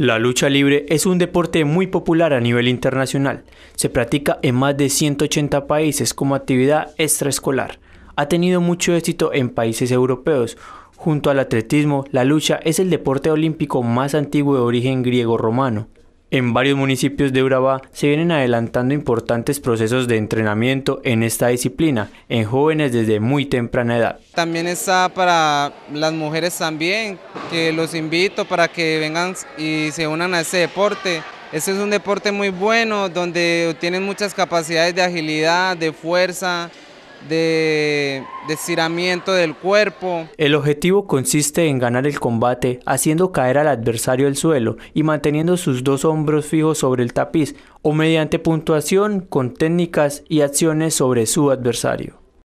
La lucha libre es un deporte muy popular a nivel internacional. Se practica en más de 180 países como actividad extraescolar. Ha tenido mucho éxito en países europeos. Junto al atletismo, la lucha es el deporte olímpico más antiguo de origen griego-romano. En varios municipios de Urabá se vienen adelantando importantes procesos de entrenamiento en esta disciplina, en jóvenes desde muy temprana edad. También está para las mujeres también, que los invito para que vengan y se unan a este deporte. Este es un deporte muy bueno, donde tienen muchas capacidades de agilidad, de fuerza, de, estiramiento del cuerpo. El objetivo consiste en ganar el combate haciendo caer al adversario al suelo y manteniendo sus dos hombros fijos sobre el tapiz o mediante puntuación con técnicas y acciones sobre su adversario.